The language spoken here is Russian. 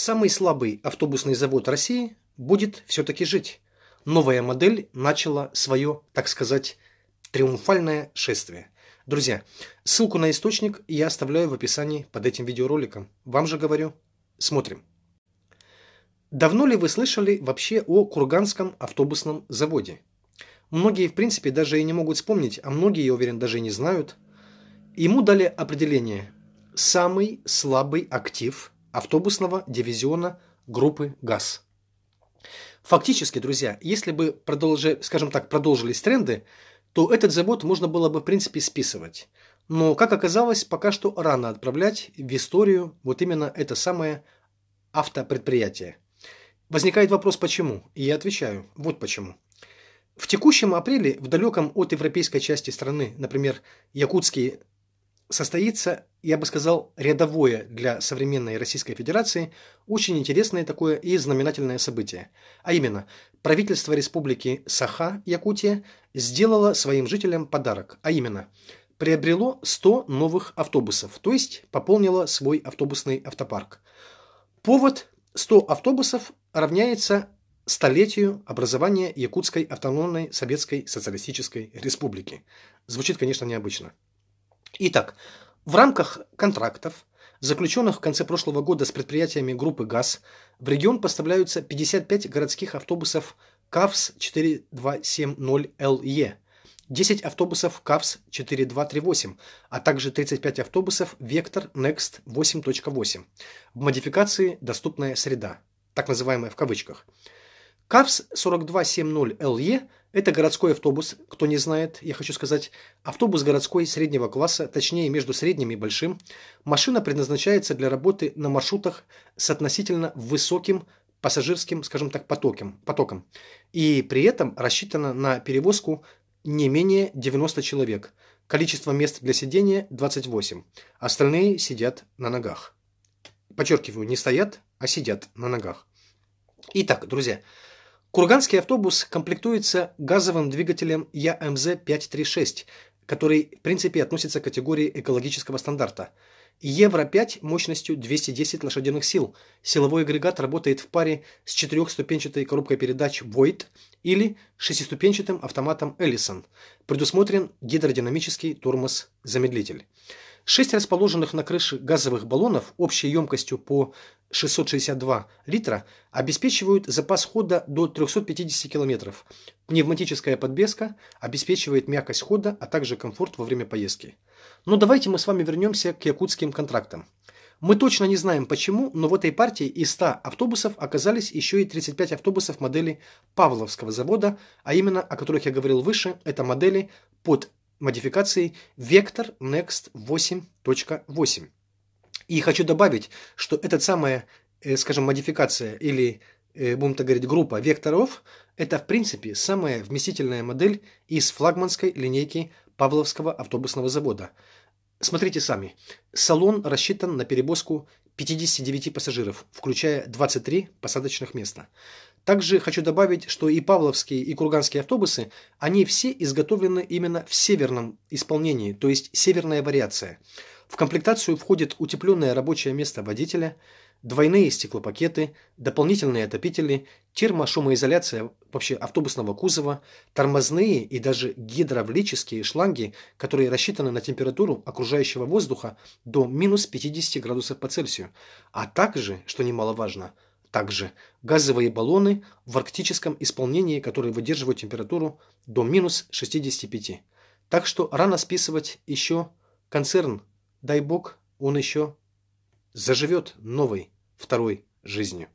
Самый слабый автобусный завод России будет все-таки жить. Новая модель начала свое, так сказать, триумфальное шествие. Друзья, ссылку на источник я оставляю в описании под этим видеороликом. Вам же говорю, смотрим. Давно ли вы слышали вообще о Курганском автобусном заводе? Многие, в принципе, даже и не могут вспомнить, а многие, я уверен, даже и не знают. Ему дали определение «самый слабый актив автобусного дивизиона группы ГАЗ. Фактически, друзья, если бы, продолжи, скажем так, продолжились тренды, то этот завод можно было бы, в принципе, списывать. Но, как оказалось, пока что рано отправлять в историю вот именно это самое автопредприятие. Возникает вопрос, почему? И я отвечаю, вот почему. В текущем апреле в далеком от европейской части страны, например, Якутский состоится, я бы сказал, рядовое для современной Российской Федерации очень интересное такое и знаменательное событие. А именно, правительство Республики Саха, Якутия, сделало своим жителям подарок. А именно, приобрело 100 новых автобусов, то есть пополнило свой автобусный автопарк. Повод 100 автобусов равняется столетию образования Якутской автономной Советской Социалистической Республики. Звучит, конечно, необычно. Итак, в рамках контрактов, заключенных в конце прошлого года с предприятиями группы ГАЗ, в регион поставляются 55 городских автобусов КАВС 4270ЛЕ, 10 автобусов КАВС 4238, а также 35 автобусов Вектор Next 8.8 в модификации «Доступная среда», так называемая в кавычках. КАВС 4270ЛЕ это городской автобус, кто не знает, я хочу сказать, автобус городской среднего класса, точнее между средним и большим. Машина предназначается для работы на маршрутах с относительно высоким пассажирским, скажем так, потоком, потоком. И при этом рассчитана на перевозку не менее 90 человек. Количество мест для сидения 28. Остальные сидят на ногах. Подчеркиваю, не стоят, а сидят на ногах. Итак, друзья, Курганский автобус комплектуется газовым двигателем ЯМЗ-536, который в принципе относится к категории экологического стандарта. Евро-5 мощностью 210 лошадиных сил. Силовой агрегат работает в паре с четырехступенчатой коробкой передач Void или шестиступенчатым автоматом Ellison. Предусмотрен гидродинамический тормоз-замедлитель. Шесть расположенных на крыше газовых баллонов общей емкостью по 662 литра обеспечивают запас хода до 350 км. Пневматическая подвеска обеспечивает мягкость хода, а также комфорт во время поездки. Но давайте мы с вами вернемся к якутским контрактам. Мы точно не знаем почему, но в этой партии из 100 автобусов оказались еще и 35 автобусов модели Павловского завода, а именно, о которых я говорил выше, это модели под модификации Vector Next 8.8. И хочу добавить, что эта самая, э, скажем, модификация или, э, будем так говорить, группа векторов – это, в принципе, самая вместительная модель из флагманской линейки Павловского автобусного завода. Смотрите сами. Салон рассчитан на перевозку 59 пассажиров, включая 23 посадочных места. Также хочу добавить, что и павловские, и курганские автобусы, они все изготовлены именно в северном исполнении, то есть северная вариация. В комплектацию входит утепленное рабочее место водителя, двойные стеклопакеты, дополнительные отопители, термошумоизоляция вообще автобусного кузова, тормозные и даже гидравлические шланги, которые рассчитаны на температуру окружающего воздуха до минус 50 градусов по Цельсию, а также, что немаловажно, также газовые баллоны в арктическом исполнении, которые выдерживают температуру до минус 65. Так что рано списывать еще концерн. Дай бог, он еще заживет новой, второй жизнью.